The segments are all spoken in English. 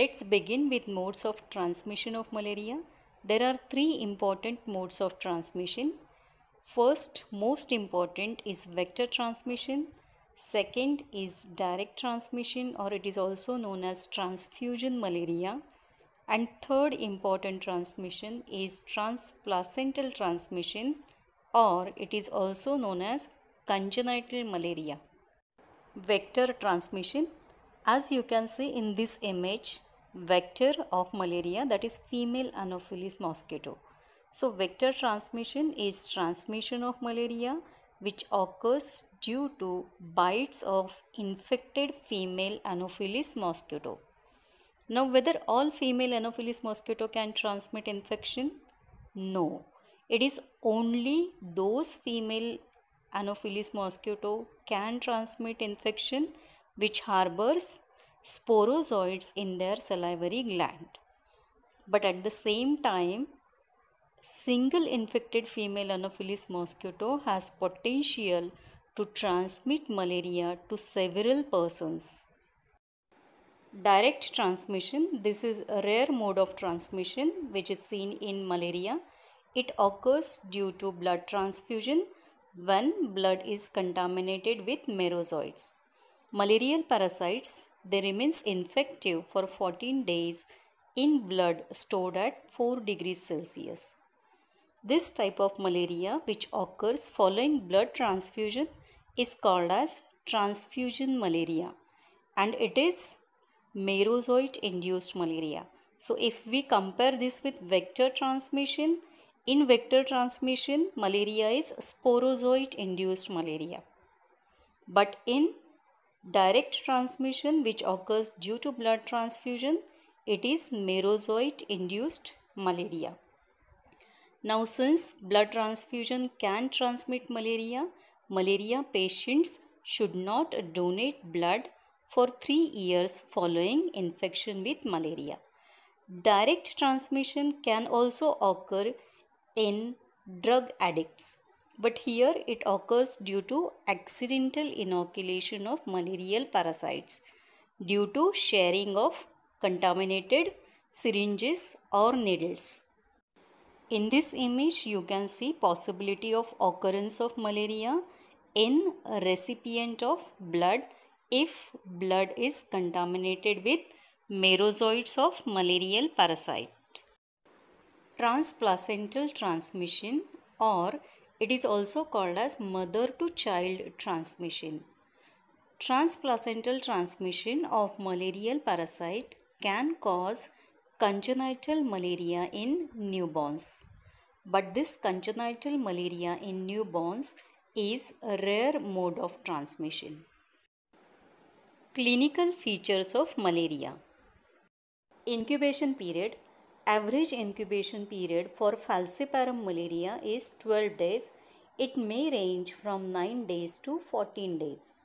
Let's begin with modes of transmission of malaria. There are three important modes of transmission. First, most important is vector transmission. Second is direct transmission or it is also known as transfusion malaria. And third important transmission is transplacental transmission or it is also known as congenital malaria. Vector transmission. As you can see in this image, vector of malaria that is female anopheles mosquito. So vector transmission is transmission of malaria which occurs due to bites of infected female anopheles mosquito. Now whether all female anopheles mosquito can transmit infection? No. It is only those female anopheles mosquito can transmit infection which harbors sporozoids in their salivary gland. But at the same time, single infected female Anopheles mosquito has potential to transmit malaria to several persons. Direct transmission this is a rare mode of transmission which is seen in malaria. It occurs due to blood transfusion when blood is contaminated with merozoids. Malarial parasites they remains infective for 14 days in blood stored at 4 degrees Celsius. This type of malaria which occurs following blood transfusion is called as transfusion malaria and it is merozoite induced malaria. So if we compare this with vector transmission, in vector transmission malaria is sporozoite induced malaria. But in Direct transmission which occurs due to blood transfusion, it is merozoite induced malaria. Now since blood transfusion can transmit malaria, malaria patients should not donate blood for 3 years following infection with malaria. Direct transmission can also occur in drug addicts but here it occurs due to accidental inoculation of malarial parasites due to sharing of contaminated syringes or needles. In this image you can see possibility of occurrence of malaria in recipient of blood if blood is contaminated with merozoites of malarial parasite. Transplacental transmission or it is also called as mother to child transmission. Transplacental transmission of malarial parasite can cause congenital malaria in newborns. But this congenital malaria in newborns is a rare mode of transmission. Clinical features of malaria Incubation period Average incubation period for falciparum malaria is 12 days. It may range from 9 days to 14 days.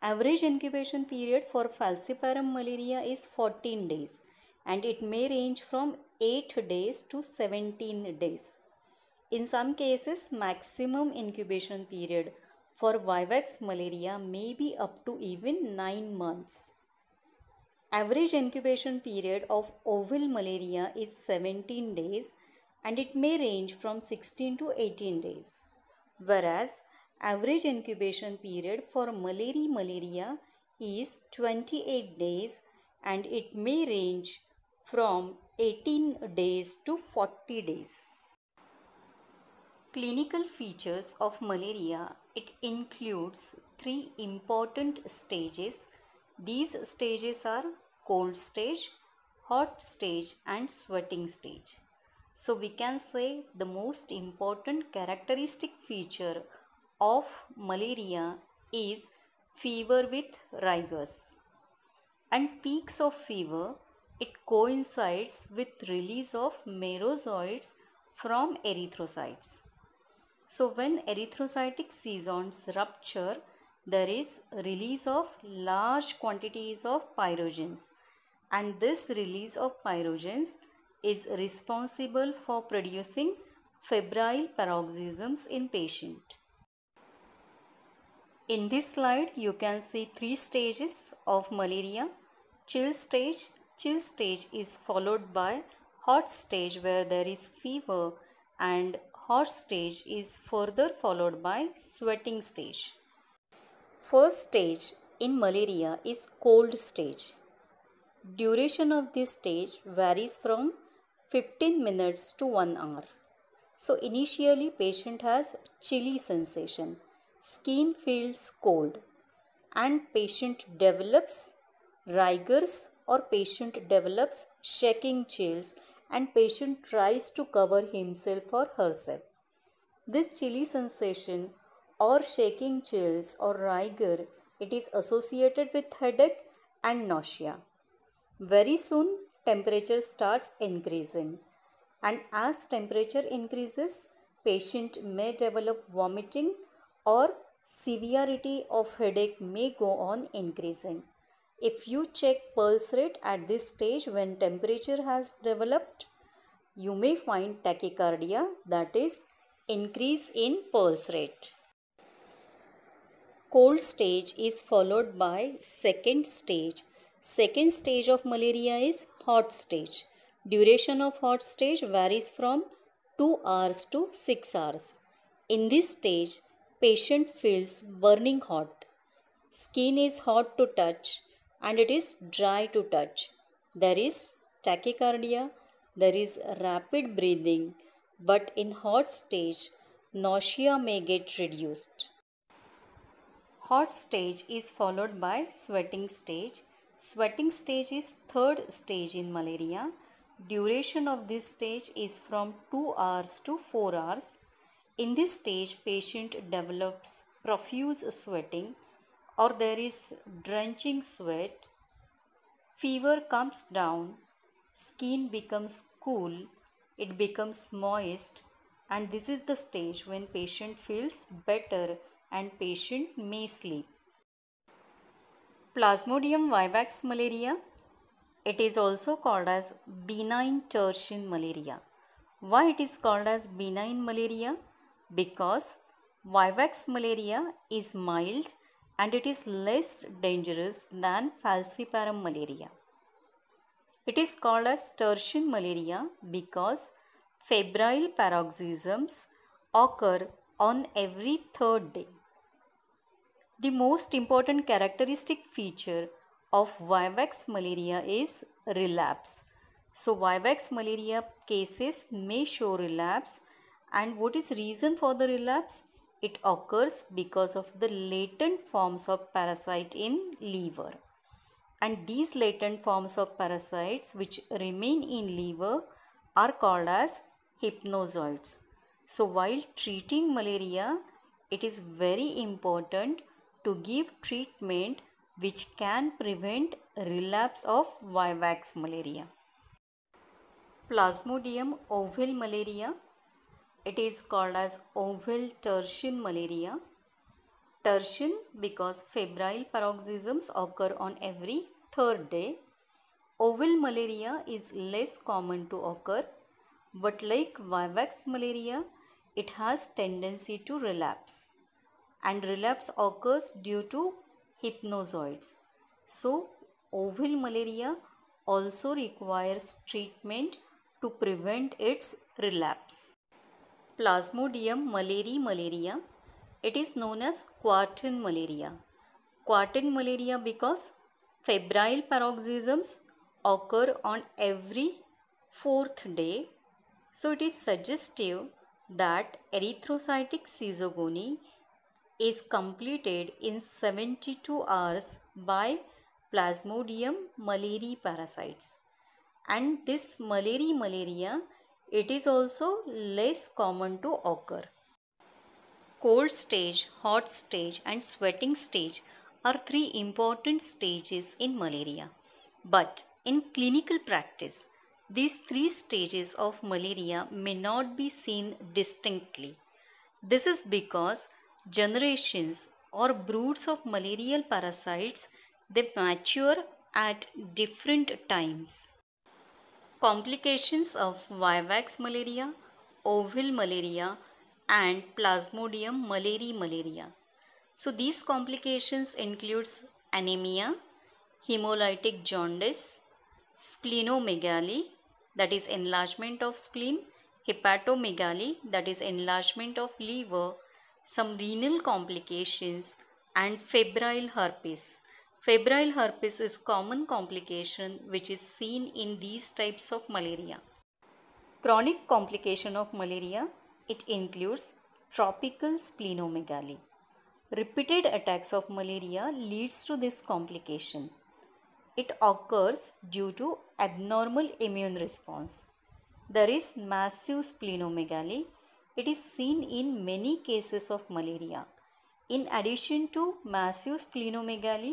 Average incubation period for falciparum malaria is 14 days and it may range from 8 days to 17 days. In some cases, maximum incubation period for Vivax malaria may be up to even 9 months. Average incubation period of ovule malaria is 17 days and it may range from 16 to 18 days. Whereas average incubation period for malaria malaria is 28 days and it may range from 18 days to 40 days. Clinical features of malaria it includes three important stages. These stages are cold stage, hot stage and sweating stage. So we can say the most important characteristic feature of malaria is fever with rigors. And peaks of fever, it coincides with release of merozoids from erythrocytes. So when erythrocytic seasons rupture, there is release of large quantities of pyrogens and this release of pyrogens is responsible for producing febrile paroxysms in patient. In this slide you can see three stages of malaria. Chill stage. Chill stage is followed by hot stage where there is fever and hot stage is further followed by sweating stage. First stage in malaria is cold stage. Duration of this stage varies from 15 minutes to 1 hour. So initially patient has chilly sensation, skin feels cold and patient develops rigors or patient develops shaking chills and patient tries to cover himself or herself. This chilly sensation or shaking chills or rigor, it is associated with headache and nausea. Very soon, temperature starts increasing. And as temperature increases, patient may develop vomiting or severity of headache may go on increasing. If you check pulse rate at this stage when temperature has developed, you may find tachycardia that is increase in pulse rate cold stage is followed by second stage. Second stage of malaria is hot stage. Duration of hot stage varies from 2 hours to 6 hours. In this stage, patient feels burning hot. Skin is hot to touch and it is dry to touch. There is tachycardia, there is rapid breathing, but in hot stage, nausea may get reduced. Hot stage is followed by sweating stage. Sweating stage is third stage in malaria. Duration of this stage is from 2 hours to 4 hours. In this stage, patient develops profuse sweating or there is drenching sweat. Fever comes down, skin becomes cool, it becomes moist and this is the stage when patient feels better and patient may sleep. Plasmodium vivax malaria. It is also called as benign tertian malaria. Why it is called as benign malaria? Because vivax malaria is mild and it is less dangerous than falciparum malaria. It is called as tertian malaria because febrile paroxysms occur on every third day. The most important characteristic feature of vivax malaria is relapse. So vivax malaria cases may show relapse and what is reason for the relapse? It occurs because of the latent forms of parasite in liver. And these latent forms of parasites which remain in liver are called as hypnozoids. So while treating malaria, it is very important to give treatment which can prevent relapse of Vivax malaria. Plasmodium oval malaria. It is called as oval tertian malaria. Tertian because febrile paroxysms occur on every third day. Oval malaria is less common to occur but like Vivax malaria, it has tendency to relapse and relapse occurs due to hypnozoids. So, ovale malaria also requires treatment to prevent its relapse. Plasmodium malariae malaria, it is known as quartan malaria. Quartan malaria because febrile paroxysms occur on every fourth day. So it is suggestive that erythrocytic schizogony is completed in 72 hours by plasmodium malariae parasites and this malaria malaria it is also less common to occur cold stage hot stage and sweating stage are three important stages in malaria but in clinical practice these three stages of malaria may not be seen distinctly this is because generations or broods of malarial parasites they mature at different times. Complications of vivax malaria, ovale malaria and plasmodium malariae malaria. So these complications includes anemia, hemolytic jaundice, splenomegaly that is enlargement of spleen, hepatomegaly that is enlargement of liver some renal complications and febrile herpes. Febrile herpes is common complication which is seen in these types of malaria. Chronic complication of malaria, it includes tropical splenomegaly. Repeated attacks of malaria leads to this complication. It occurs due to abnormal immune response. There is massive splenomegaly it is seen in many cases of malaria. In addition to massive splenomegaly,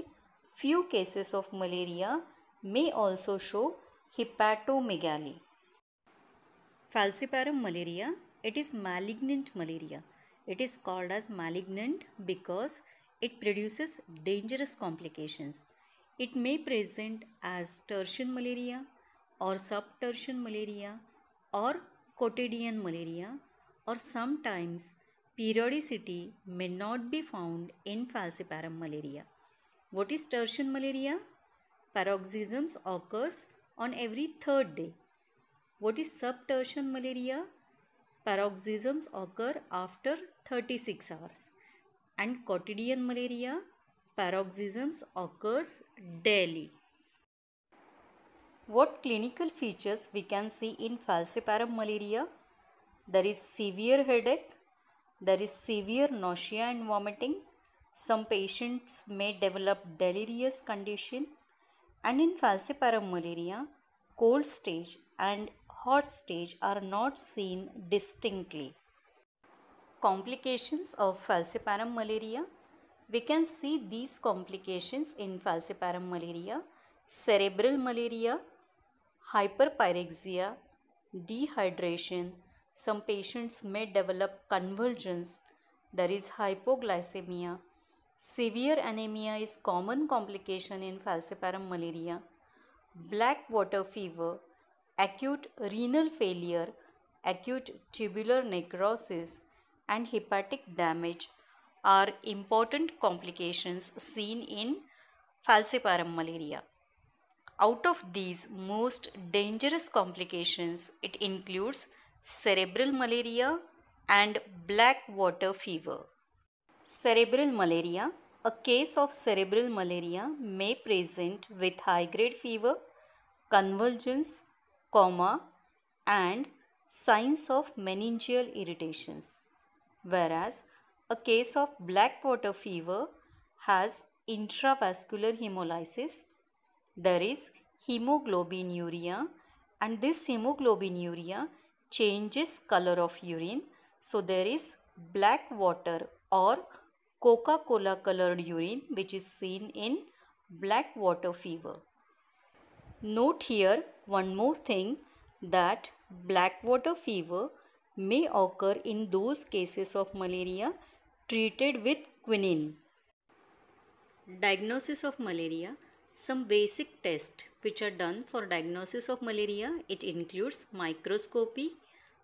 few cases of malaria may also show hepatomegaly. Falciparum malaria, it is malignant malaria. It is called as malignant because it produces dangerous complications. It may present as tertian malaria or subtertian malaria or quotidian malaria or sometimes periodicity may not be found in falciparum malaria. What is tertian malaria? Paroxysms occurs on every third day. What is subtertian malaria? Paroxysms occur after 36 hours. And quotidian malaria? Paroxysms occurs daily. What clinical features we can see in falciparum malaria? there is severe headache, there is severe nausea and vomiting. Some patients may develop delirious condition and in falciparum malaria, cold stage and hot stage are not seen distinctly. Complications of falciparum malaria we can see these complications in falciparum malaria, cerebral malaria, hyperpyrexia, dehydration, some patients may develop convulsions, there is hypoglycemia. Severe anemia is common complication in falciparum malaria. Black water fever, acute renal failure, acute tubular necrosis and hepatic damage are important complications seen in falciparum malaria. Out of these most dangerous complications, it includes cerebral malaria and black water fever. Cerebral malaria A case of cerebral malaria may present with high grade fever, convulsions, coma, and signs of meningeal irritations. Whereas a case of black water fever has intravascular hemolysis, there is hemoglobinuria, and this hemoglobinuria changes color of urine. So there is black water or Coca-Cola colored urine which is seen in black water fever. Note here one more thing that black water fever may occur in those cases of malaria treated with quinine. Diagnosis of malaria some basic tests which are done for diagnosis of malaria. It includes microscopy,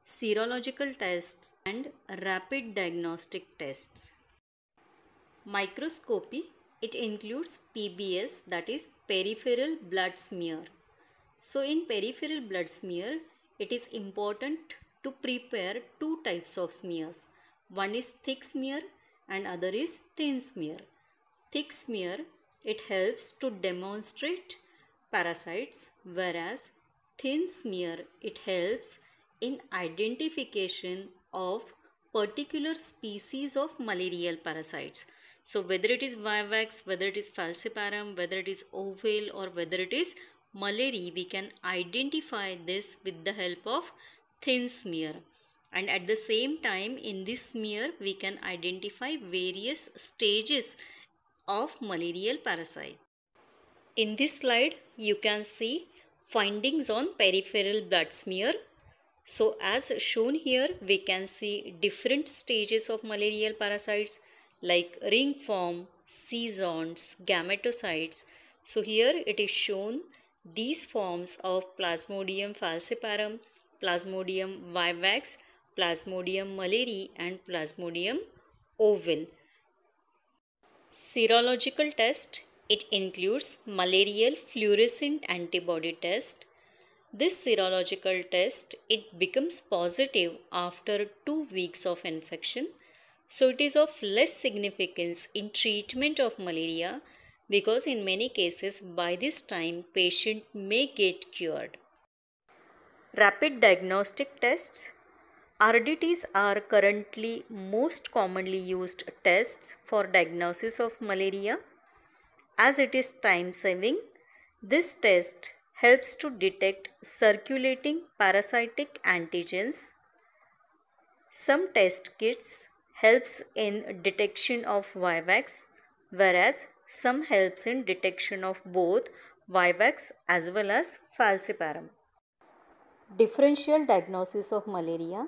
serological tests and rapid diagnostic tests. Microscopy, it includes PBS that is peripheral blood smear. So in peripheral blood smear, it is important to prepare two types of smears. One is thick smear and other is thin smear. Thick smear it helps to demonstrate parasites whereas thin smear it helps in identification of particular species of malarial parasites. So whether it is Vivax, whether it is falciparum, whether it is ovale or whether it is malaria, we can identify this with the help of thin smear. And at the same time in this smear we can identify various stages of malarial parasite. In this slide, you can see findings on peripheral blood smear. So as shown here, we can see different stages of malarial parasites like ring form, seasons, gametocytes. So here it is shown these forms of Plasmodium falciparum, Plasmodium vivax, Plasmodium malariae and Plasmodium ovale serological test. It includes malarial fluorescent antibody test. This serological test, it becomes positive after 2 weeks of infection. So it is of less significance in treatment of malaria because in many cases by this time patient may get cured. Rapid diagnostic tests RDTs are currently most commonly used tests for diagnosis of malaria. As it is time saving, this test helps to detect circulating parasitic antigens. Some test kits helps in detection of vivax whereas some helps in detection of both vivax as well as falciparum. Differential diagnosis of malaria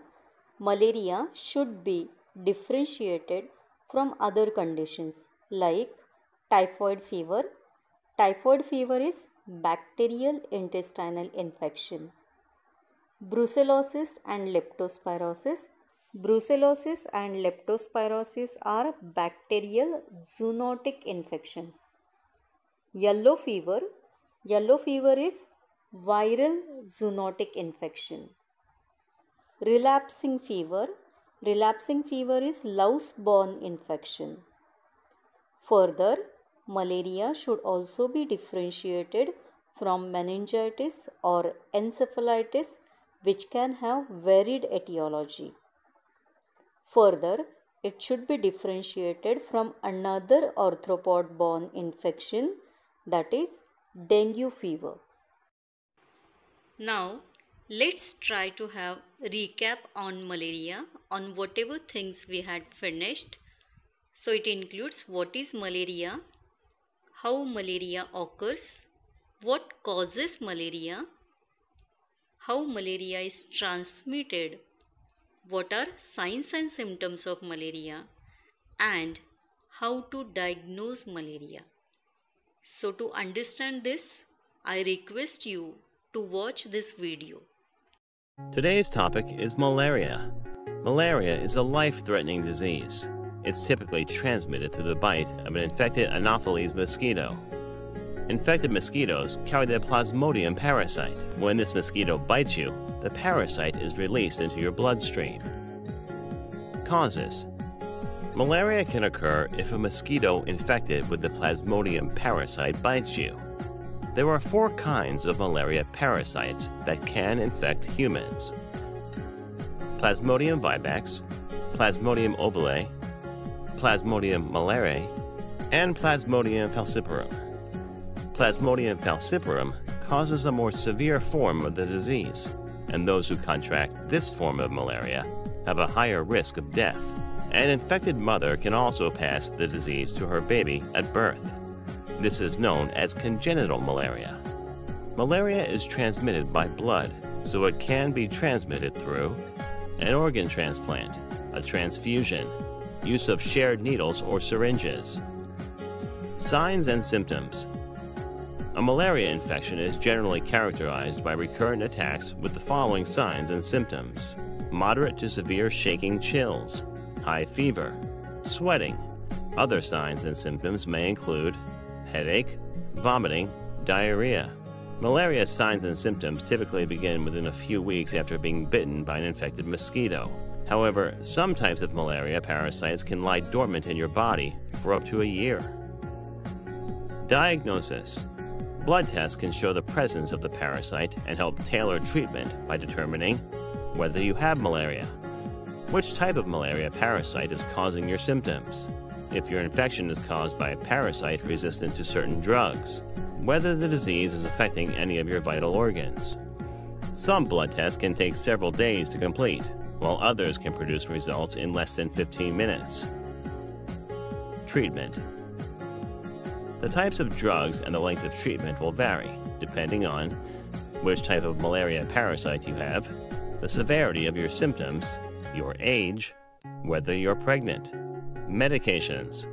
malaria should be differentiated from other conditions like typhoid fever. Typhoid fever is bacterial intestinal infection. Brucellosis and leptospirosis. Brucellosis and leptospirosis are bacterial zoonotic infections. Yellow fever. Yellow fever is viral zoonotic infection relapsing fever. Relapsing fever is louse-borne infection. Further, malaria should also be differentiated from meningitis or encephalitis which can have varied etiology. Further, it should be differentiated from another arthropod-borne infection that is dengue fever. Now, let's try to have recap on malaria on whatever things we had finished. So it includes what is malaria, how malaria occurs, what causes malaria, how malaria is transmitted, what are signs and symptoms of malaria, and how to diagnose malaria. So to understand this, I request you to watch this video. Today's topic is malaria. Malaria is a life-threatening disease. It's typically transmitted through the bite of an infected Anopheles mosquito. Infected mosquitoes carry the Plasmodium parasite. When this mosquito bites you, the parasite is released into your bloodstream. Causes Malaria can occur if a mosquito infected with the Plasmodium parasite bites you. There are four kinds of malaria parasites that can infect humans Plasmodium vivax, Plasmodium ovale, Plasmodium malariae, and Plasmodium falciparum. Plasmodium falciparum causes a more severe form of the disease, and those who contract this form of malaria have a higher risk of death. An infected mother can also pass the disease to her baby at birth. This is known as congenital malaria. Malaria is transmitted by blood, so it can be transmitted through an organ transplant, a transfusion, use of shared needles or syringes. Signs and symptoms A malaria infection is generally characterized by recurrent attacks with the following signs and symptoms moderate to severe shaking chills, high fever, sweating. Other signs and symptoms may include headache, vomiting, diarrhea. Malaria signs and symptoms typically begin within a few weeks after being bitten by an infected mosquito. However, some types of malaria parasites can lie dormant in your body for up to a year. Diagnosis Blood tests can show the presence of the parasite and help tailor treatment by determining whether you have malaria, which type of malaria parasite is causing your symptoms, if your infection is caused by a parasite resistant to certain drugs, whether the disease is affecting any of your vital organs. Some blood tests can take several days to complete, while others can produce results in less than 15 minutes. Treatment The types of drugs and the length of treatment will vary, depending on which type of malaria parasite you have, the severity of your symptoms, your age, whether you're pregnant, Medications.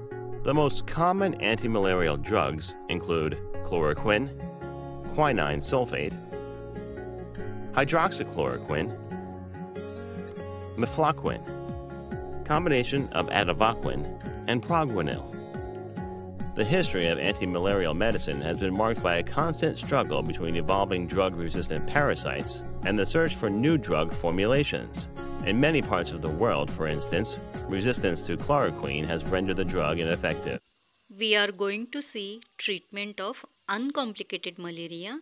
The most common antimalarial drugs include chloroquine, quinine sulfate, hydroxychloroquine, mefloquine, combination of ativaquine, and progwanil. The history of antimalarial medicine has been marked by a constant struggle between evolving drug resistant parasites and the search for new drug formulations. In many parts of the world, for instance, Resistance to chloroquine has rendered the drug ineffective. We are going to see treatment of uncomplicated malaria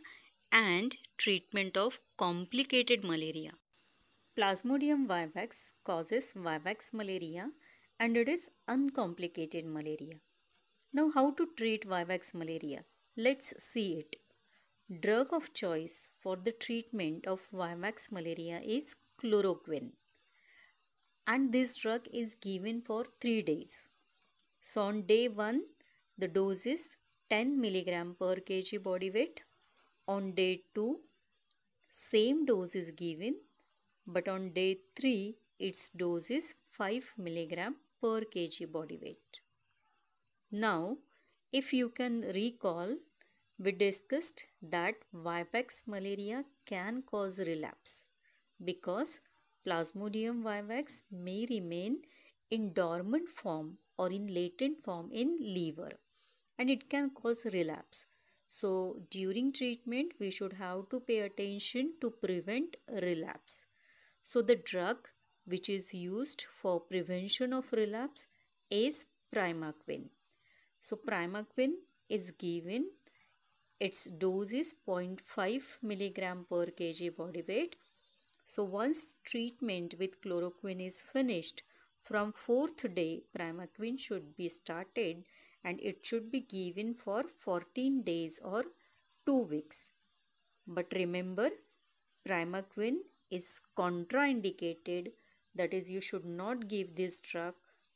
and treatment of complicated malaria. Plasmodium vivax causes vivax malaria and it is uncomplicated malaria. Now how to treat vivax malaria? Let's see it. Drug of choice for the treatment of vivax malaria is chloroquine and this drug is given for 3 days. So on day 1 the dose is 10 milligram per kg body weight. On day 2 same dose is given but on day 3 its dose is 5 milligram per kg body weight. Now if you can recall we discussed that Vivax malaria can cause relapse because Plasmodium vivax may remain in dormant form or in latent form in liver and it can cause relapse. So during treatment we should have to pay attention to prevent relapse. So the drug which is used for prevention of relapse is primaquine. So primaquine is given its dose is 0.5 milligram per kg body weight so once treatment with chloroquine is finished, from fourth day primaquine should be started and it should be given for 14 days or 2 weeks. But remember, primaquine is contraindicated that is you should not give this drug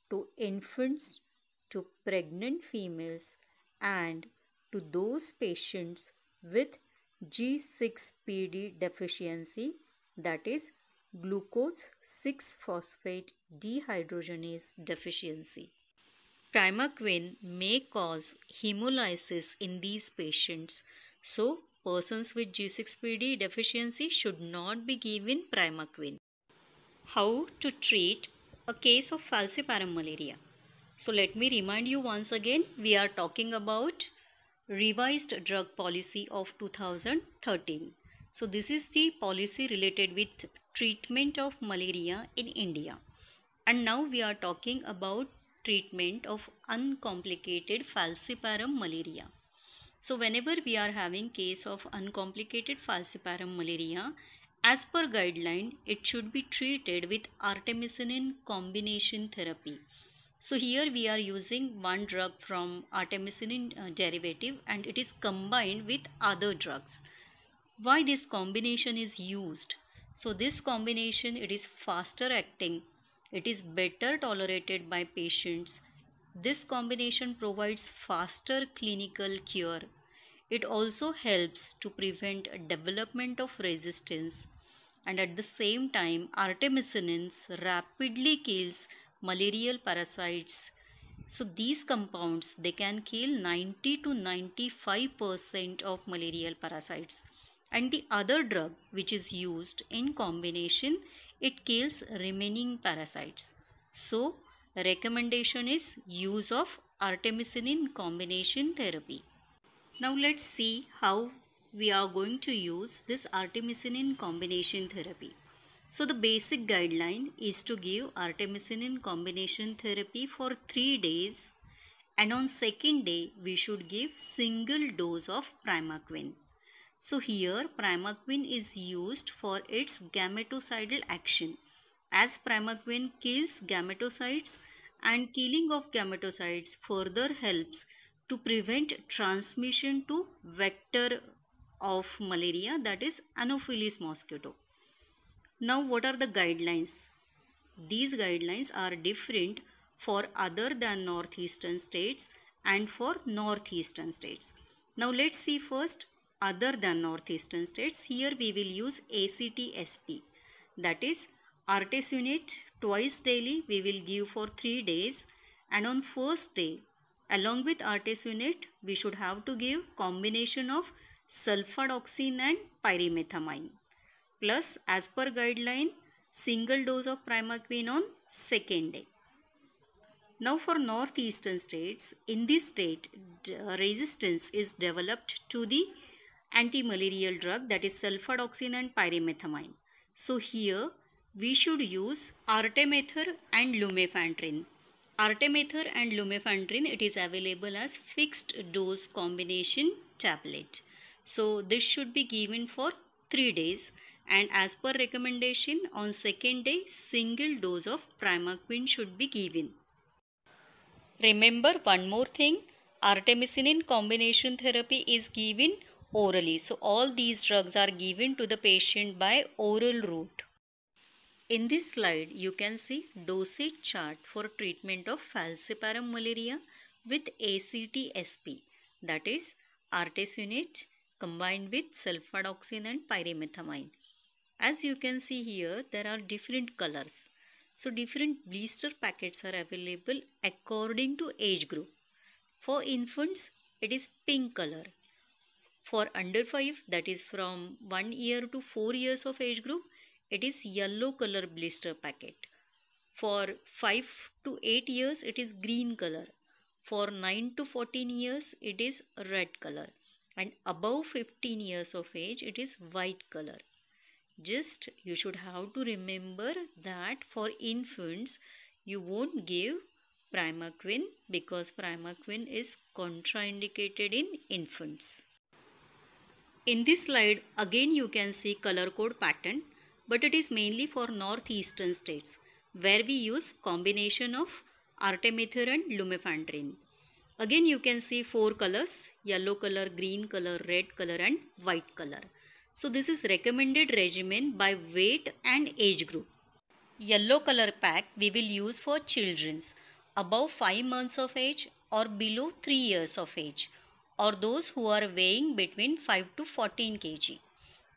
to infants, to pregnant females and to those patients with G6PD deficiency that is glucose 6-phosphate dehydrogenase deficiency. Primaquine may cause hemolysis in these patients. So, persons with G6PD deficiency should not be given primaquine. How to treat a case of falciparum malaria? So, let me remind you once again, we are talking about revised drug policy of 2013. So this is the policy related with treatment of malaria in India. And now we are talking about treatment of uncomplicated falciparum malaria. So whenever we are having case of uncomplicated falciparum malaria, as per guideline, it should be treated with artemisinin combination therapy. So here we are using one drug from artemisinin uh, derivative and it is combined with other drugs why this combination is used so this combination it is faster acting it is better tolerated by patients this combination provides faster clinical cure it also helps to prevent development of resistance and at the same time artemisinin rapidly kills malarial parasites so these compounds they can kill 90 to 95% of malarial parasites and the other drug which is used in combination it kills remaining parasites. So recommendation is use of artemisinin combination therapy. Now let's see how we are going to use this artemisinin combination therapy. So the basic guideline is to give artemisinin combination therapy for 3 days and on second day we should give single dose of primaquine. So here primaquine is used for its gametocidal action as primaquine kills gametocytes and killing of gametocytes further helps to prevent transmission to vector of malaria that is anopheles mosquito. Now what are the guidelines? These guidelines are different for other than northeastern states and for northeastern states. Now let's see first other than northeastern states. Here we will use ACTSP that is RTS unit twice daily we will give for 3 days and on first day along with RTS unit we should have to give combination of sulfadoxine and pyrimethamine plus as per guideline single dose of primaquine on second day. Now for northeastern states, in this state resistance is developed to the Antimalarial drug that is sulfadoxine and pyrimethamine. So here we should use artemether and lumefantrine. Artemether and lumefantrine it is available as fixed dose combination tablet. So this should be given for 3 days and as per recommendation on second day single dose of primaquine should be given. Remember one more thing artemisinin combination therapy is given orally. So all these drugs are given to the patient by oral route. In this slide, you can see dosage chart for treatment of falciparum malaria with ACTSP that is artesunate combined with sulfadoxine and pyrimethamine. As you can see here, there are different colors. So different blister packets are available according to age group. For infants, it is pink color. For under 5 that is from 1 year to 4 years of age group it is yellow color blister packet. For 5 to 8 years it is green color. For 9 to 14 years it is red color and above 15 years of age it is white color. Just you should have to remember that for infants you won't give primaquine because primaquine is contraindicated in infants. In this slide again you can see color code pattern but it is mainly for northeastern states where we use combination of artemether and lumefantrine. Again you can see four colors yellow color, green color, red color and white color. So this is recommended regimen by weight and age group. Yellow color pack we will use for children's above 5 months of age or below 3 years of age or those who are weighing between 5 to 14 kg.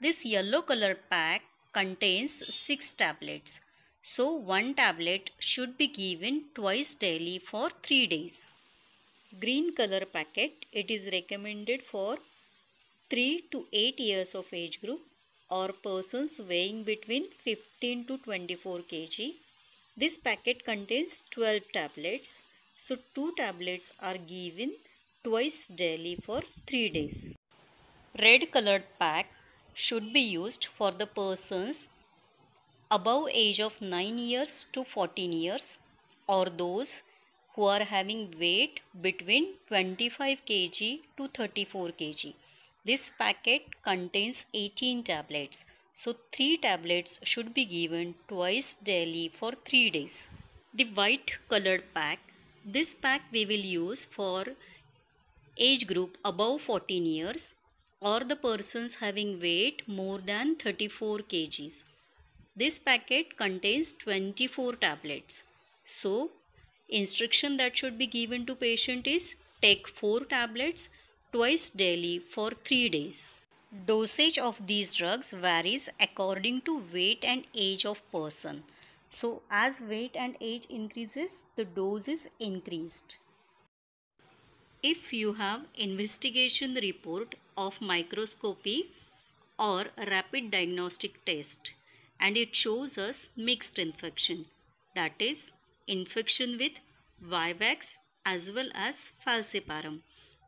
This yellow color pack contains 6 tablets. So, 1 tablet should be given twice daily for 3 days. Green color packet, it is recommended for 3 to 8 years of age group or persons weighing between 15 to 24 kg. This packet contains 12 tablets. So, 2 tablets are given twice daily for 3 days. Red colored pack should be used for the persons above age of 9 years to 14 years or those who are having weight between 25 kg to 34 kg. This packet contains 18 tablets. So 3 tablets should be given twice daily for 3 days. The white colored pack. This pack we will use for age group above 14 years or the persons having weight more than 34 kgs. This packet contains 24 tablets. So, instruction that should be given to patient is take 4 tablets twice daily for 3 days. Dosage of these drugs varies according to weight and age of person. So, as weight and age increases, the dose is increased if you have investigation report of microscopy or rapid diagnostic test and it shows us mixed infection that is infection with vivax as well as falciparum.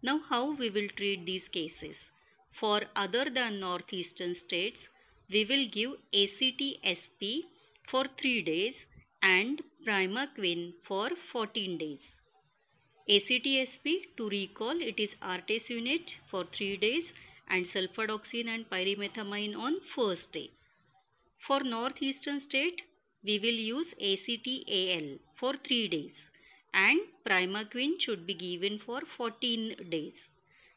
Now how we will treat these cases? For other than northeastern states, we will give ACT-SP for 3 days and Primaquine for 14 days. ACTSP to recall it is RTS unit for 3 days and sulfadoxine and pyrimethamine on first day. For northeastern state, we will use ACTAL for 3 days and primaquine should be given for 14 days.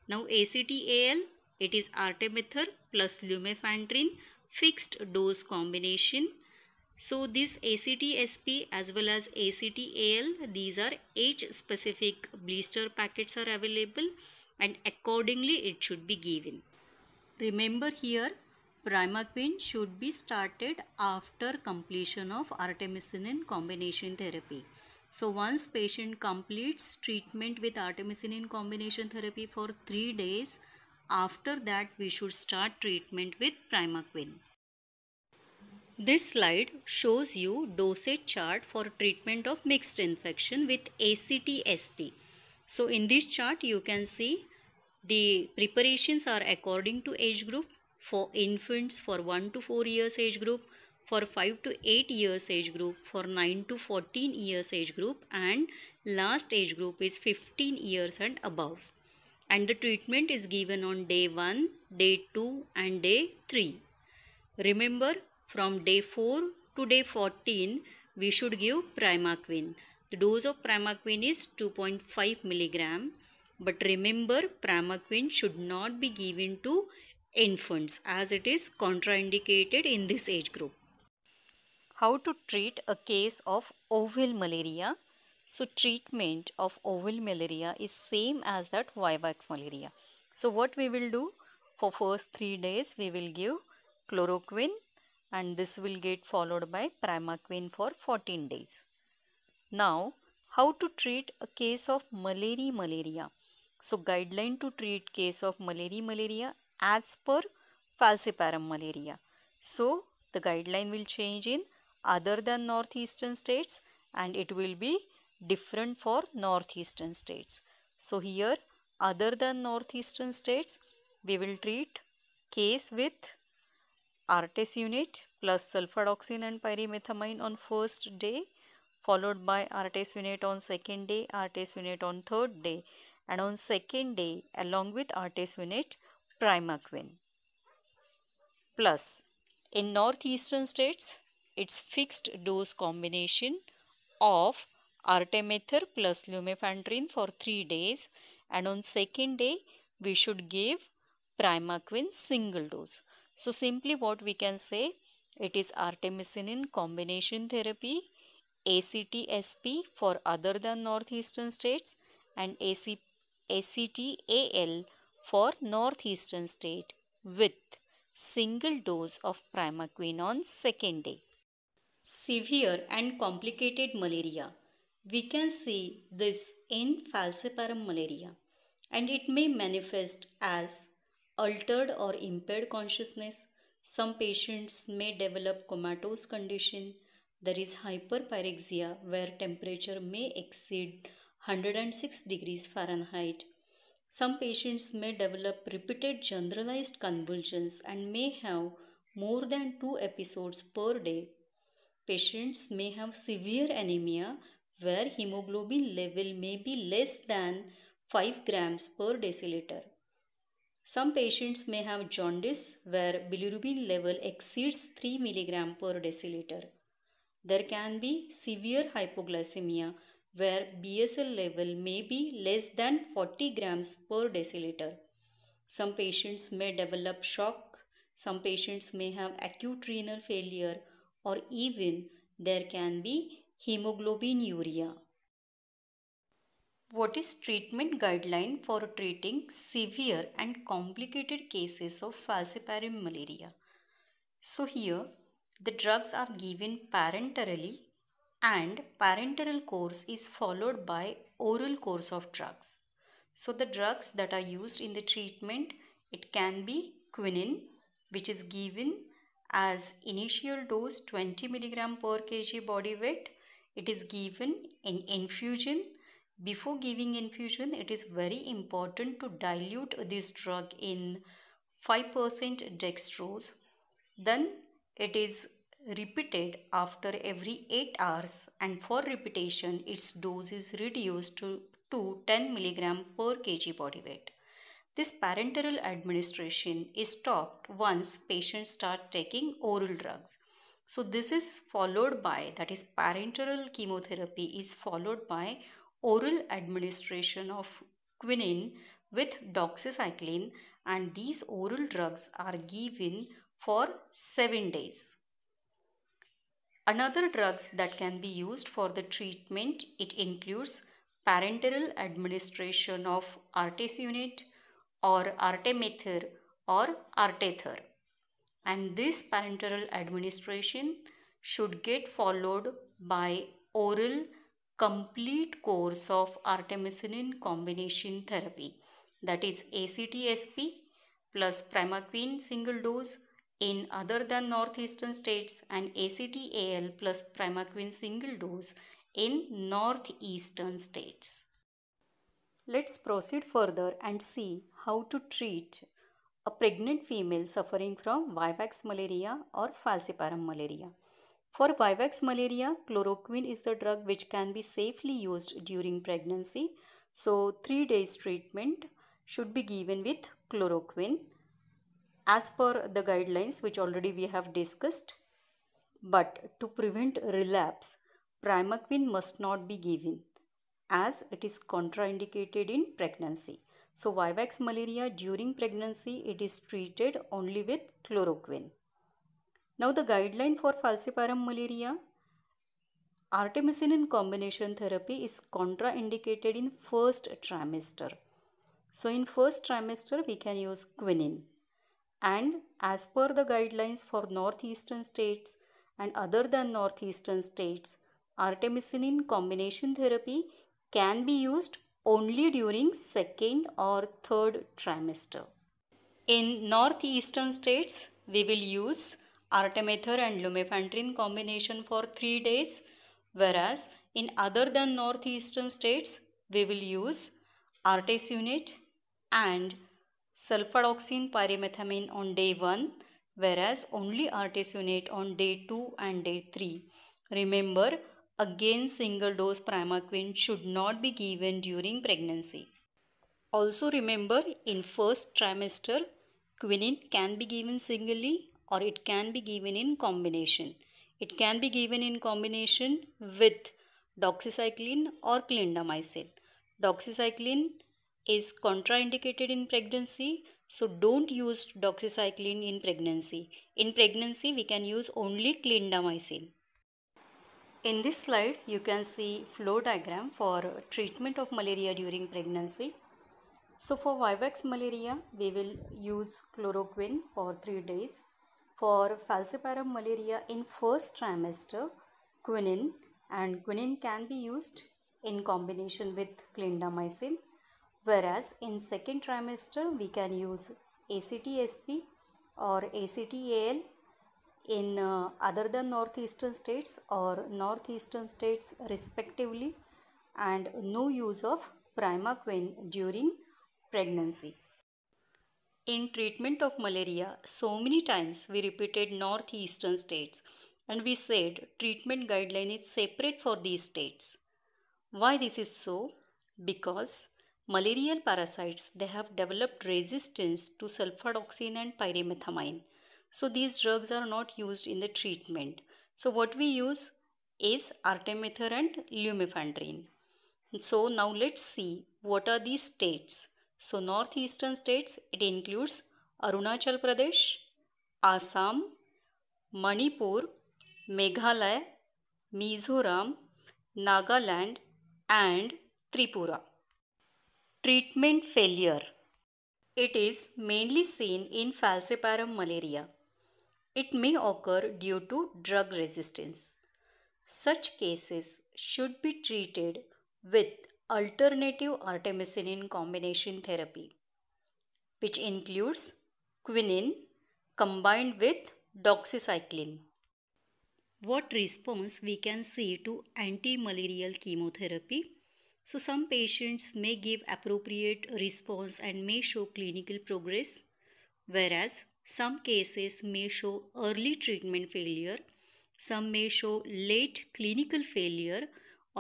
Now ACTAL, it is artemether plus lumefantrine fixed dose combination so this ACTSP as well as ACTAL, these are age specific blister packets are available and accordingly it should be given. Remember here primaquine should be started after completion of artemisinin combination therapy. So once patient completes treatment with artemisinin combination therapy for 3 days, after that we should start treatment with primaquine. This slide shows you dosage chart for treatment of mixed infection with ACTSP. So in this chart you can see the preparations are according to age group for infants for 1 to 4 years age group, for 5 to 8 years age group, for 9 to 14 years age group and last age group is 15 years and above. And the treatment is given on day 1, day 2 and day 3. Remember from day 4 to day 14, we should give primaquine. The dose of primaquine is 2.5 milligram. But remember, primaquine should not be given to infants as it is contraindicated in this age group. How to treat a case of oval malaria? So treatment of oval malaria is same as that Vivax malaria. So what we will do for first 3 days we will give chloroquine and this will get followed by primaquine for 14 days. Now how to treat a case of malaria malaria. So guideline to treat case of malaria malaria as per falciparum malaria. So the guideline will change in other than northeastern states and it will be different for northeastern states. So here other than northeastern states we will treat case with Artes unit plus sulfadoxine and pyrimethamine on first day followed by Artes unit on second day, Artes unit on third day and on second day along with Artes unit primaquine. Plus in northeastern states it's fixed dose combination of artemether plus lumefantrine for 3 days and on second day we should give primaquine single dose. So simply what we can say, it is artemisinin combination therapy, ACTSP for other than northeastern states and AC, ACTAL for northeastern state with single dose of primaquine on second day. Severe and complicated malaria. We can see this in falciparum malaria and it may manifest as altered or impaired consciousness. Some patients may develop comatose condition. There is hyperpyrexia where temperature may exceed 106 degrees Fahrenheit. Some patients may develop repeated generalized convulsions and may have more than two episodes per day. Patients may have severe anemia where hemoglobin level may be less than 5 grams per deciliter. Some patients may have jaundice where bilirubin level exceeds 3 mg per deciliter. There can be severe hypoglycemia where BSL level may be less than 40 grams per deciliter. Some patients may develop shock, some patients may have acute renal failure or even there can be hemoglobinuria. What is treatment guideline for treating severe and complicated cases of falciparum malaria? So here the drugs are given parenterally and parenteral course is followed by oral course of drugs. So the drugs that are used in the treatment it can be quinine which is given as initial dose 20 mg per kg body weight. It is given in infusion before giving infusion, it is very important to dilute this drug in 5% dextrose. Then it is repeated after every 8 hours and for repetition its dose is reduced to, to 10 mg per kg body weight. This parenteral administration is stopped once patients start taking oral drugs. So this is followed by that is parenteral chemotherapy is followed by oral administration of quinine with doxycycline and these oral drugs are given for 7 days. Another drugs that can be used for the treatment it includes parenteral administration of artesunate or artemether or artether and this parenteral administration should get followed by oral complete course of artemisinin combination therapy that is ACTSP plus primaquine single dose in other than northeastern states and ACTAL plus primaquine single dose in northeastern states. Let's proceed further and see how to treat a pregnant female suffering from Vivax malaria or falciparum malaria. For Vivax malaria, chloroquine is the drug which can be safely used during pregnancy. So, 3 days treatment should be given with chloroquine as per the guidelines which already we have discussed. But to prevent relapse, primaquine must not be given as it is contraindicated in pregnancy. So, Vivax malaria during pregnancy it is treated only with chloroquine. Now the guideline for falciparum malaria artemisinin combination therapy is contraindicated in first trimester. So in first trimester we can use quinine and as per the guidelines for northeastern states and other than northeastern states artemisinin combination therapy can be used only during second or third trimester. In northeastern states we will use artemether and lumefantrine combination for 3 days whereas in other than northeastern states we will use artesunate and sulfadoxine pyrimethamine on day 1 whereas only artesunate on day 2 and day 3. Remember again single dose primaquine should not be given during pregnancy. Also remember in first trimester quinine can be given singly or it can be given in combination. It can be given in combination with doxycycline or clindamycin. Doxycycline is contraindicated in pregnancy so don't use doxycycline in pregnancy. In pregnancy we can use only clindamycin. In this slide you can see flow diagram for treatment of malaria during pregnancy. So for Vivax malaria we will use chloroquine for 3 days for falciparum malaria in first trimester, quinine and quinine can be used in combination with clindamycin whereas in second trimester we can use ACTSP or ACTAL in uh, other than northeastern states or northeastern states respectively and no use of primaquine during pregnancy. In treatment of malaria, so many times we repeated northeastern states and we said treatment guideline is separate for these states. Why this is so? Because malarial parasites they have developed resistance to sulfadoxine and pyrimethamine. So these drugs are not used in the treatment. So what we use is artemether and lumefantrine. So now let's see what are these states. So northeastern states, it includes Arunachal Pradesh, Assam, Manipur, Meghalaya, Mizoram, Nagaland and Tripura. Treatment failure. It is mainly seen in falciparum malaria. It may occur due to drug resistance. Such cases should be treated with alternative artemisinin combination therapy, which includes quinine combined with doxycycline. What response we can see to anti-malarial chemotherapy? So some patients may give appropriate response and may show clinical progress, whereas some cases may show early treatment failure, some may show late clinical failure,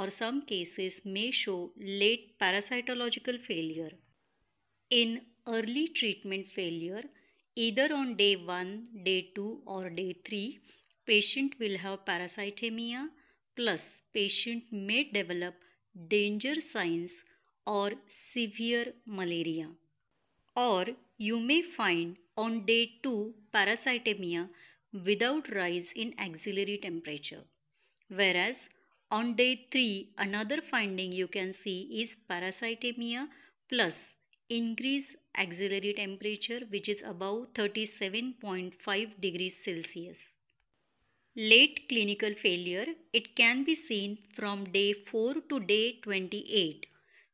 or some cases may show late parasitological failure. In early treatment failure, either on day 1, day 2 or day 3, patient will have parasitemia plus patient may develop danger signs or severe malaria. Or you may find on day 2 parasitemia without rise in axillary temperature. Whereas on day 3, another finding you can see is parasitemia plus increase axillary temperature which is above 37.5 degrees Celsius. Late clinical failure, it can be seen from day 4 to day 28.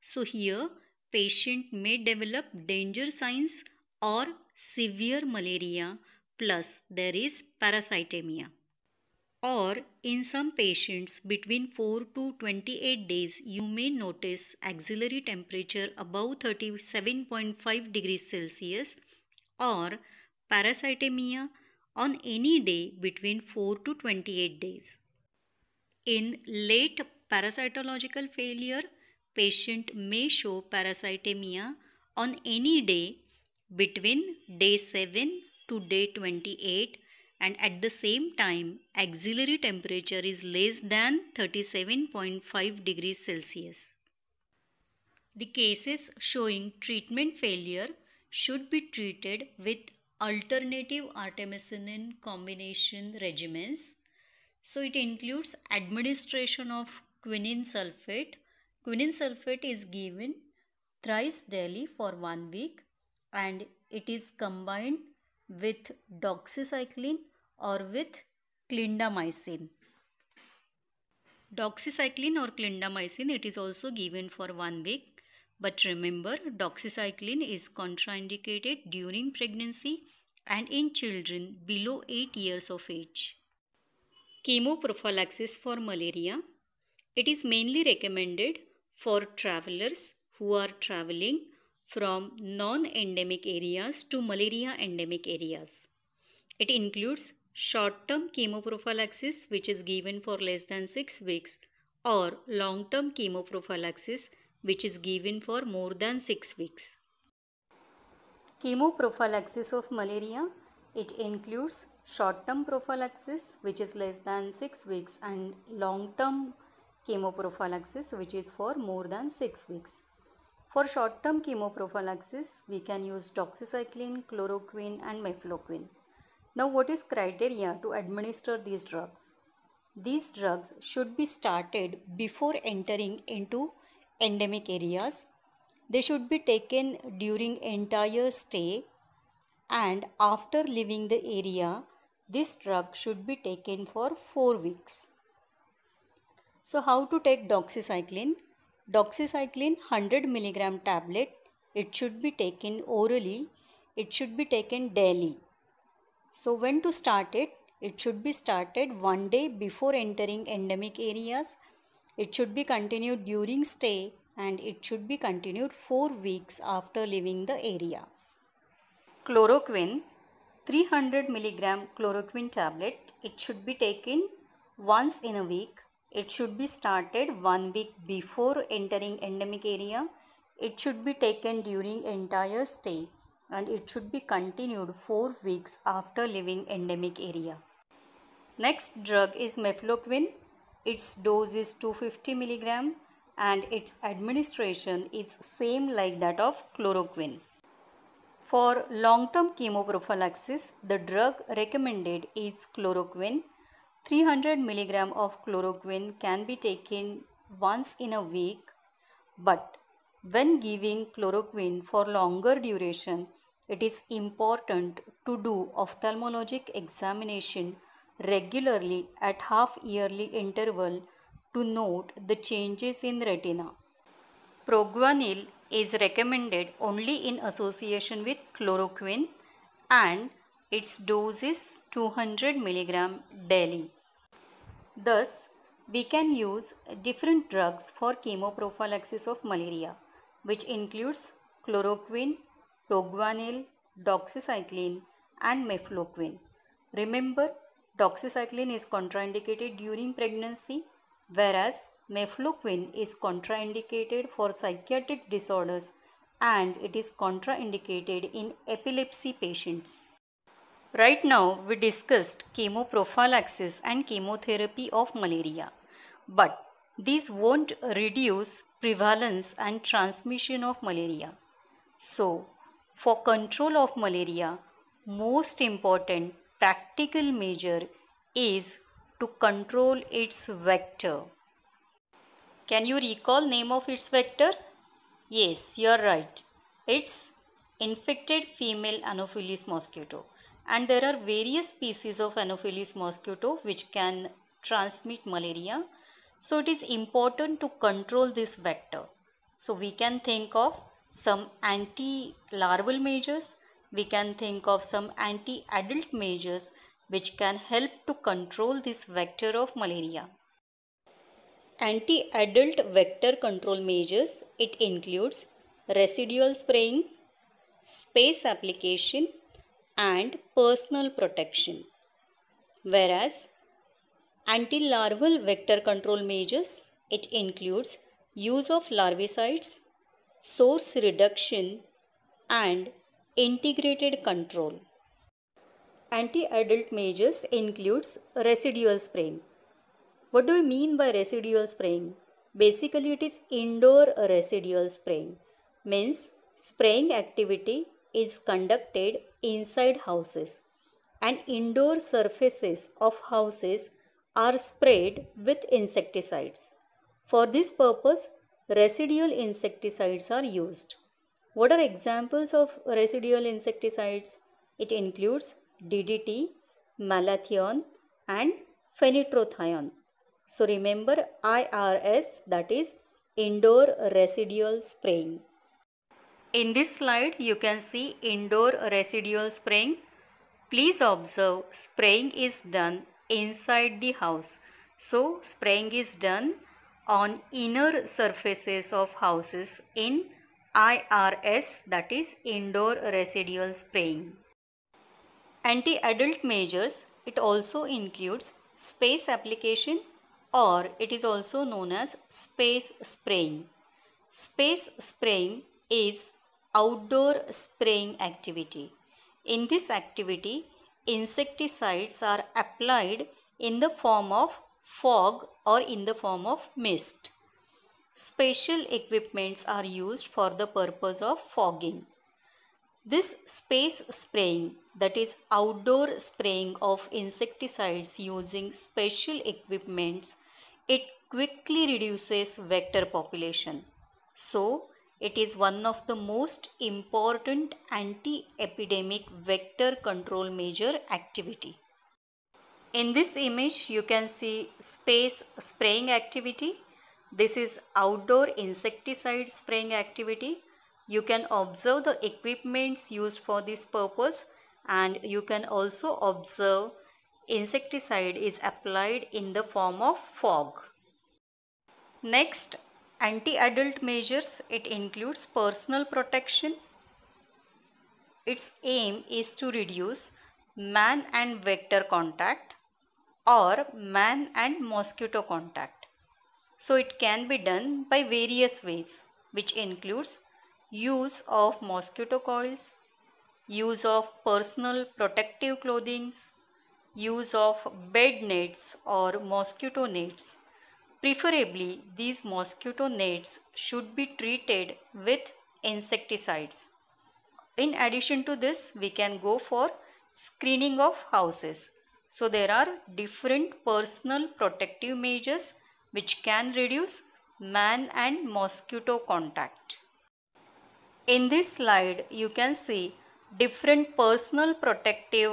So here, patient may develop danger signs or severe malaria plus there is parasitemia or in some patients between 4 to 28 days you may notice axillary temperature above 37.5 degrees Celsius or parasitemia on any day between 4 to 28 days. In late parasitological failure, patient may show parasitemia on any day between day 7 to day 28 and at the same time auxiliary temperature is less than 37.5 degrees Celsius. The cases showing treatment failure should be treated with alternative artemisinin combination regimens. So it includes administration of quinine sulfate. Quinine sulfate is given thrice daily for one week and it is combined with doxycycline or with clindamycin. Doxycycline or clindamycin it is also given for one week but remember doxycycline is contraindicated during pregnancy and in children below 8 years of age. Chemoprophylaxis for malaria it is mainly recommended for travelers who are traveling from non-endemic areas to malaria endemic areas. It includes short-term chemoprophylaxis which is given for less than 6 weeks or long-term chemoprophylaxis which is given for more than 6 weeks. Chemoprophylaxis of malaria it includes short-term prophylaxis which is less than 6 weeks and long-term chemoprophylaxis which is for more than 6 weeks. For short-term chemoprophylaxis we can use doxycycline, chloroquine and mefloquine. Now what is criteria to administer these drugs? These drugs should be started before entering into endemic areas. They should be taken during entire stay and after leaving the area, this drug should be taken for 4 weeks. So how to take doxycycline? Doxycycline 100 mg tablet. It should be taken orally. It should be taken daily. So when to start it? It should be started one day before entering endemic areas. It should be continued during stay and it should be continued 4 weeks after leaving the area. Chloroquine 300 mg chloroquine tablet. It should be taken once in a week. It should be started one week before entering endemic area. It should be taken during entire stay and it should be continued 4 weeks after leaving endemic area. Next drug is mefloquine. Its dose is 250 mg and its administration is same like that of chloroquine. For long-term chemoprophylaxis, the drug recommended is chloroquine. 300 mg of chloroquine can be taken once in a week, but when giving chloroquine for longer duration, it is important to do ophthalmologic examination regularly at half yearly interval to note the changes in retina. Proguanil is recommended only in association with chloroquine and its dose is 200 mg daily. Thus, we can use different drugs for chemoprophylaxis of malaria, which includes chloroquine, proguanil, Doxycycline and Mefloquine. Remember, doxycycline is contraindicated during pregnancy whereas mefloquine is contraindicated for psychiatric disorders and it is contraindicated in epilepsy patients. Right now we discussed chemoprophylaxis and chemotherapy of malaria but these won't reduce prevalence and transmission of malaria. So for control of malaria, most important practical measure is to control its vector. Can you recall name of its vector? Yes, you are right. It's infected female Anopheles mosquito. And there are various species of Anopheles mosquito which can transmit malaria. So it is important to control this vector. So we can think of some anti-larval measures. We can think of some anti-adult measures which can help to control this vector of malaria. Anti-adult vector control measures, it includes residual spraying, space application and personal protection. Whereas anti-larval vector control measures, it includes use of larvicides, source reduction, and integrated control. Anti-adult measures includes residual spraying. What do we mean by residual spraying? Basically, it is indoor residual spraying. Means spraying activity is conducted inside houses and indoor surfaces of houses are sprayed with insecticides. For this purpose, residual insecticides are used. What are examples of residual insecticides? It includes DDT, malathion and phenytrothione. So remember IRS that is indoor residual spraying. In this slide you can see indoor residual spraying. Please observe spraying is done inside the house. So spraying is done on inner surfaces of houses in IRS that is indoor residual spraying. Anti-adult measures it also includes space application or it is also known as space spraying. Space spraying is outdoor spraying activity. In this activity, insecticides are applied in the form of fog or in the form of mist. Special equipments are used for the purpose of fogging. This space spraying that is outdoor spraying of insecticides using special equipments it quickly reduces vector population. So it is one of the most important anti-epidemic vector control measure activity. In this image, you can see space spraying activity. This is outdoor insecticide spraying activity. You can observe the equipments used for this purpose and you can also observe insecticide is applied in the form of fog. Next, anti-adult measures. It includes personal protection. Its aim is to reduce man and vector contact or man and mosquito contact. So it can be done by various ways which includes use of mosquito coils, use of personal protective clothing, use of bed nets or mosquito nets. Preferably these mosquito nets should be treated with insecticides. In addition to this we can go for screening of houses so there are different personal protective measures which can reduce man and mosquito contact. In this slide you can see different personal protective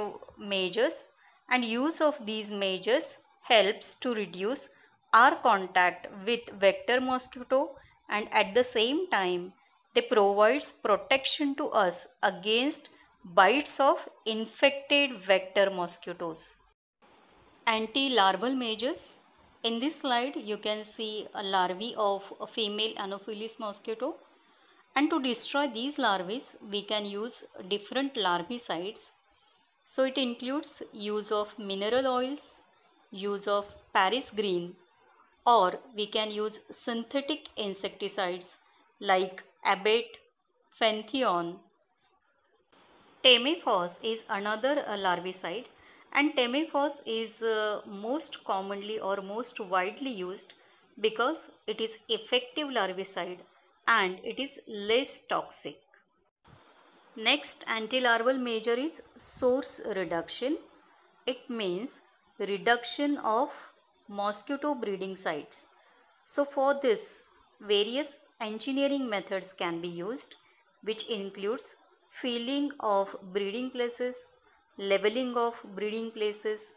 measures and use of these measures helps to reduce our contact with vector mosquito and at the same time they provides protection to us against bites of infected vector mosquitoes anti-larval measures. In this slide, you can see a larvae of a female Anopheles mosquito. And to destroy these larvae, we can use different larvicides. So it includes use of mineral oils, use of Paris green, or we can use synthetic insecticides like Abate, Fentheon. Tamifos is another uh, larvicide and Temephos is uh, most commonly or most widely used because it is effective larvicide and it is less toxic. Next antilarval measure is source reduction. It means reduction of mosquito breeding sites. So for this various engineering methods can be used which includes filling of breeding places leveling of breeding places.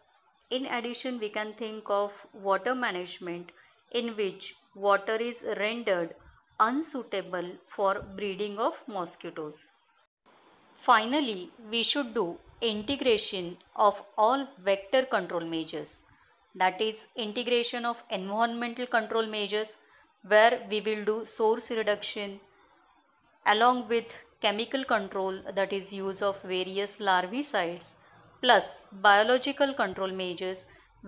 In addition, we can think of water management in which water is rendered unsuitable for breeding of mosquitoes. Finally, we should do integration of all vector control measures that is integration of environmental control measures where we will do source reduction along with chemical control that is use of various larvicides plus biological control measures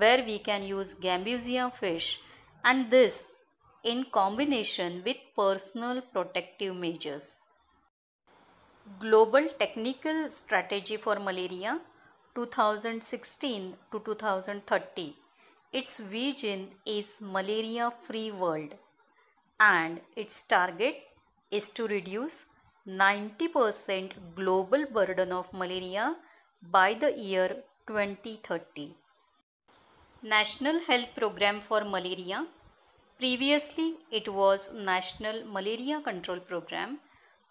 where we can use Gambusia fish and this in combination with personal protective measures. Global Technical Strategy for Malaria 2016 to 2030. Its vision is malaria free world and its target is to reduce 90% global burden of malaria by the year 2030. National Health Program for Malaria Previously, it was National Malaria Control Program,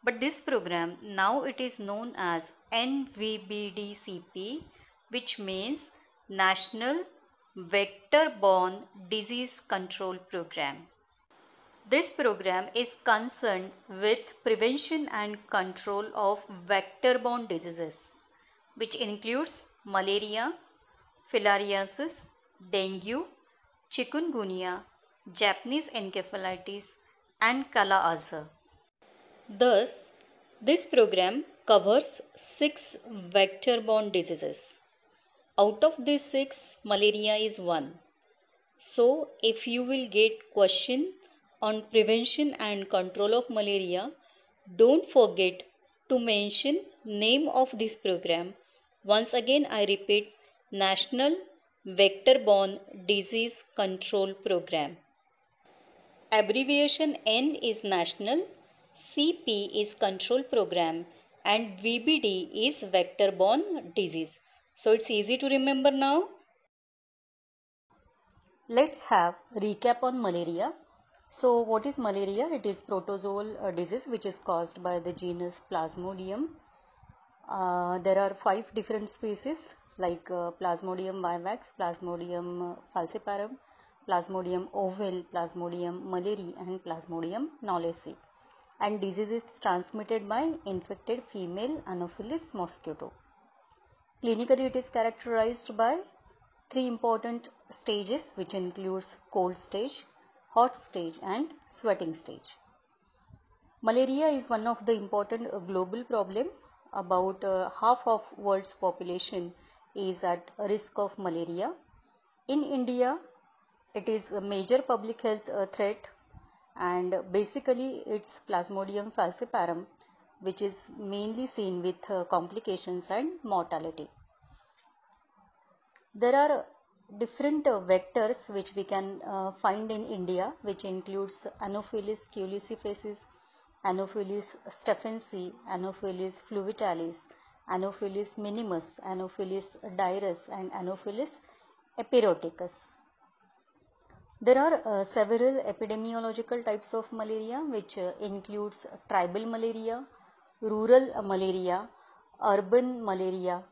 but this program now it is known as NVBDCP, which means National Vector Borne Disease Control Program. This program is concerned with prevention and control of vector-borne diseases, which includes malaria, filariasis, dengue, chikungunya, Japanese encephalitis and Kala Azar. Thus, this program covers 6 vector-borne diseases. Out of these 6, malaria is one. So, if you will get question on prevention and control of malaria, don't forget to mention name of this program. Once again I repeat National Vector Borne Disease Control Program. Abbreviation N is National, CP is Control Program and VBD is Vector Borne Disease. So it's easy to remember now. Let's have recap on malaria so what is malaria? It is protozoal uh, disease which is caused by the genus Plasmodium. Uh, there are five different species like uh, Plasmodium vivax, Plasmodium uh, falciparum, Plasmodium ovale, Plasmodium malariae and Plasmodium knowlesi. And disease is transmitted by infected female Anopheles mosquito. Clinically it is characterized by three important stages which includes cold stage, hot stage and sweating stage. Malaria is one of the important global problem. About uh, half of world's population is at risk of malaria. In India, it is a major public health uh, threat and basically it's Plasmodium falciparum which is mainly seen with uh, complications and mortality. There are different uh, vectors which we can uh, find in India which includes Anopheles culicifesis, Anopheles stephensi, Anopheles fluvitalis, Anopheles minimus, Anopheles dirus and Anopheles epiroticus. There are uh, several epidemiological types of malaria which uh, includes tribal malaria, rural malaria, urban malaria,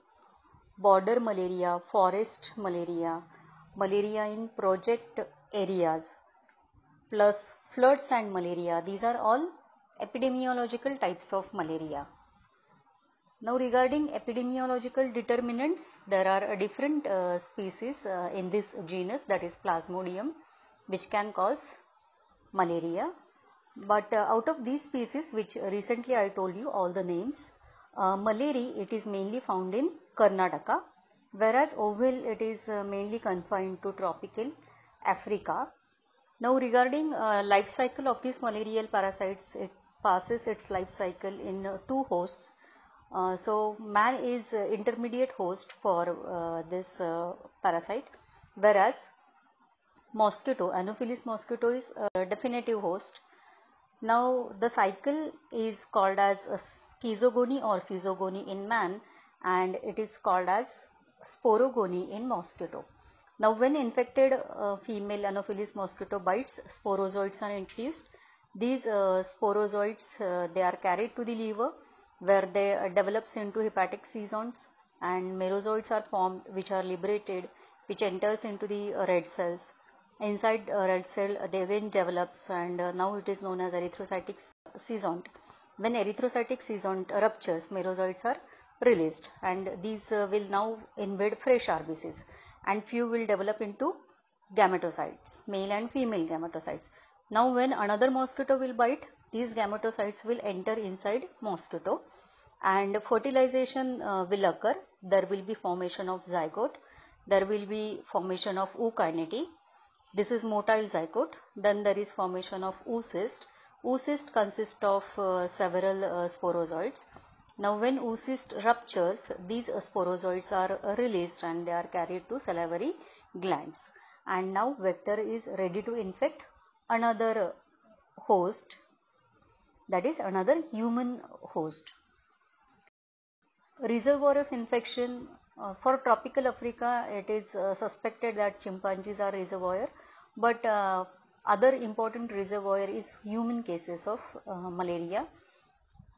border malaria, forest malaria, malaria in project areas, plus floods and malaria. These are all epidemiological types of malaria. Now regarding epidemiological determinants, there are different uh, species uh, in this genus that is Plasmodium which can cause malaria. But uh, out of these species which recently I told you all the names, uh, malaria it is mainly found in Karnataka, whereas oval it is uh, mainly confined to tropical Africa. Now regarding uh, life cycle of these malarial parasites, it passes its life cycle in uh, two hosts. Uh, so man is uh, intermediate host for uh, this parasite, whereas mosquito, Anopheles mosquito is a definitive host. Now the cycle is called as schizogony or schizogony in man and it is called as sporogony in mosquito. Now when infected uh, female Anopheles mosquito bites, sporozoids are introduced. These uh, sporozoids, uh, they are carried to the liver where they uh, develops into hepatic seasons and merozoids are formed which are liberated which enters into the uh, red cells. Inside uh, red cell they again develops and now it is known as erythrocytic season. When erythrocytic season ruptures, merozoids are released and these uh, will now invade fresh RBCs and few will develop into gametocytes, male and female gametocytes. Now when another mosquito will bite, these gametocytes will enter inside mosquito and fertilization uh, will occur. There will be formation of zygote, there will be formation of ookinete. This is motile zygote. Then there is formation of oocyst. Oocyst consists of uh, several uh, sporozoids now when oocyst ruptures, these sporozoids are released and they are carried to salivary glands. And now vector is ready to infect another host that is another human host. Reservoir of infection uh, for tropical Africa it is uh, suspected that chimpanzees are reservoir but uh, other important reservoir is human cases of uh, malaria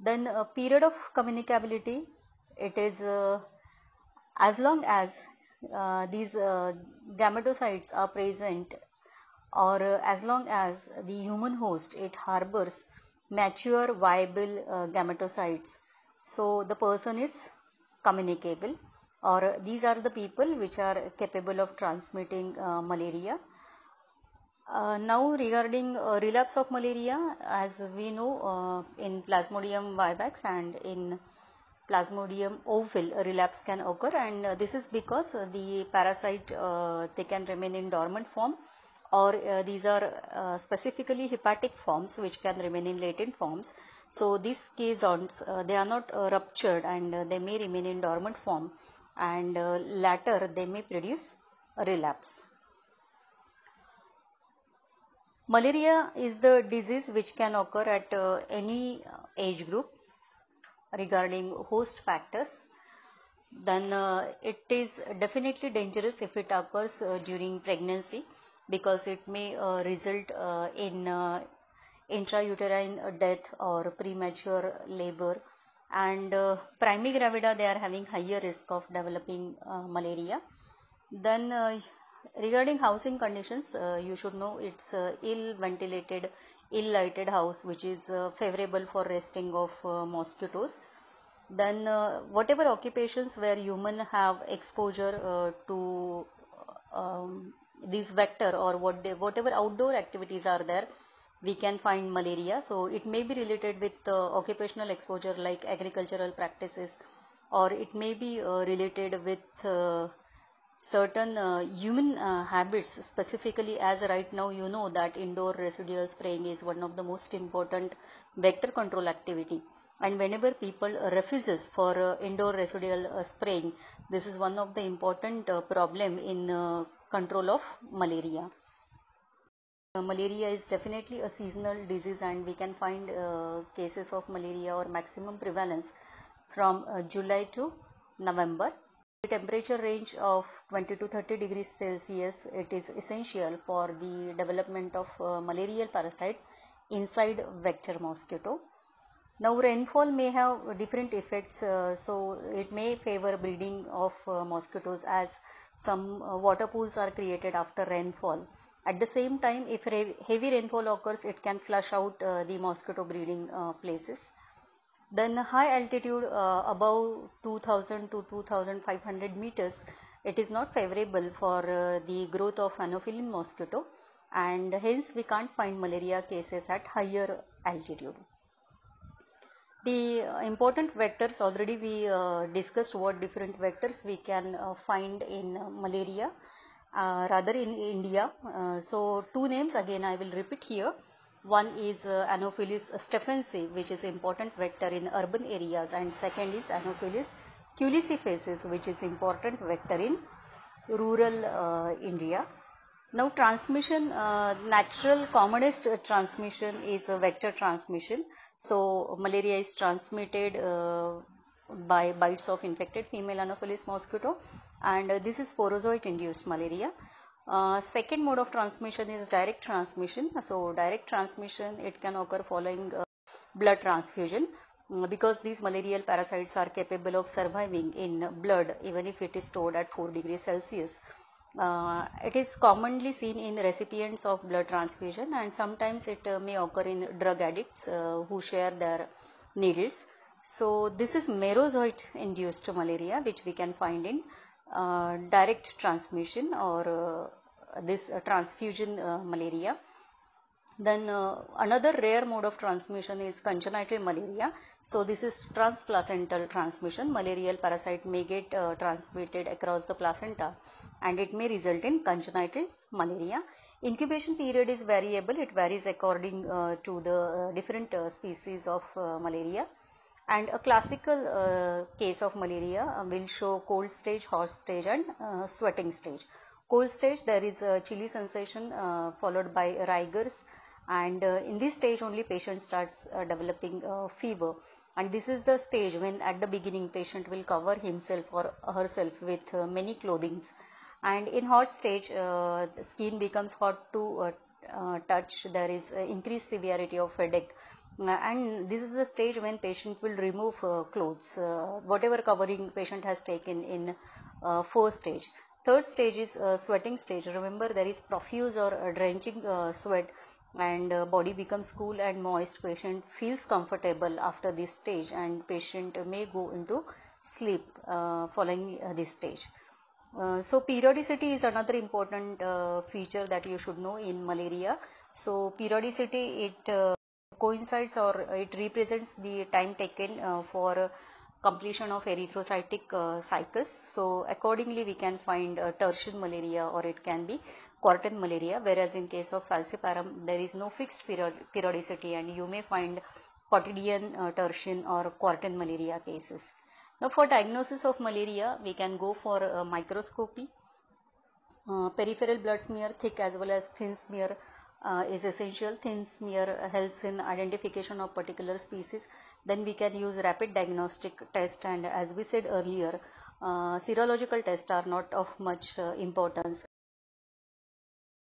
then a period of communicability, it is uh, as long as uh, these uh, gametocytes are present or uh, as long as the human host it harbors mature viable uh, gametocytes. So the person is communicable or these are the people which are capable of transmitting malaria. Uh, now regarding uh, relapse of malaria, as we know uh, in Plasmodium vivax and in Plasmodium ovale, relapse can occur and uh, this is because uh, the parasite uh, they can remain in dormant form or these are specifically hepatic forms which can remain in latent forms. So these caissons they are not ruptured and they may remain in dormant form and later they may produce relapse. Malaria is the disease which can occur at uh, any uh, age group regarding host factors. Then uh, it is definitely dangerous if it occurs uh, during pregnancy because it may uh, result uh, in intrauterine death or premature labor and primigravida they are having higher risk of developing malaria. Then regarding housing conditions, uh, you should know it's uh, ill ventilated, ill lighted house which is uh, favorable for resting of uh, mosquitoes. Then uh, whatever occupations where human have exposure uh, to um, this vector or what they, whatever outdoor activities are there, we can find malaria. So it may be related with occupational exposure like agricultural practices or it may be related with certain uh, human uh, habits specifically as right now you know that indoor residual spraying is one of the most important vector control activity and whenever people refuses for uh, indoor residual uh, spraying this is one of the important uh, problem in uh, control of malaria malaria is definitely a seasonal disease and we can find cases of malaria or maximum prevalence from July to November temperature range of 20 to 30 degrees Celsius, it is essential for the development of uh, malarial parasite inside vector mosquito. Now rainfall may have different effects uh, so it may favor breeding of uh, mosquitoes as some uh, water pools are created after rainfall. At the same time if heavy rainfall occurs it can flush out uh, the mosquito breeding uh, places. Then high altitude uh, above 2000 to 2500 meters, it is not favorable for uh, the growth of anopheles mosquito and hence we can't find malaria cases at higher altitude. The uh, important vectors already we uh, discussed what different vectors we can uh, find in malaria uh, rather in India. so two names again I will repeat here one is uh, Anopheles stephensi, which is important vector in urban areas, and second is Anopheles culicifesis, which is important vector in rural uh, India. Now transmission, uh, natural commonest transmission is vector transmission. So malaria is transmitted uh, by bites of infected female Anopheles mosquito and this is sporozoite induced malaria uh, second mode of transmission is direct transmission. So direct transmission it can occur following uh, blood transfusion mm, because these malarial parasites are capable of surviving in blood even if it is stored at 4 degrees Celsius. Uh, it is commonly seen in recipients of blood transfusion and sometimes it uh, may occur in drug addicts uh, who share their needles. So this is merozoite induced malaria which we can find in uh, direct transmission or uh, this uh, transfusion malaria. Then uh, another rare mode of transmission is congenital malaria. So this is transplacental transmission. Malarial parasite may get uh, transmitted across the placenta and it may result in congenital malaria. Incubation period is variable. It varies according uh, to the different species of malaria and a classical uh, case of malaria uh, will show cold stage, hot stage and uh, sweating stage. Cold stage there is a chilly sensation uh, followed by rigors and uh, in this stage only patient starts uh, developing fever and this is the stage when at the beginning patient will cover himself or herself with many clothings and in hot stage skin becomes hot to touch there is increased severity of headache uh, and this is the stage when patient will remove uh, clothes uh, whatever covering patient has taken in first stage third stage is sweating stage remember there is profuse or drenching sweat and body becomes cool and moist patient feels comfortable after this stage and patient may go into sleep uh, following uh, this stage uh, so periodicity is another important feature that you should know in malaria so periodicity it coincides or it represents the time taken uh, for uh, completion of erythrocytic uh, cycles. So accordingly we can find uh, tertian malaria or it can be quartan malaria whereas in case of falciparum there is no fixed periodicity and you may find quotidian uh, tertian or quartan malaria cases. Now for diagnosis of malaria we can go for uh, microscopy, uh, peripheral blood smear thick as well as thin smear uh, is essential. Thin smear helps in identification of particular species. Then we can use rapid diagnostic test and as we said earlier, uh, serological tests are not of much uh, importance.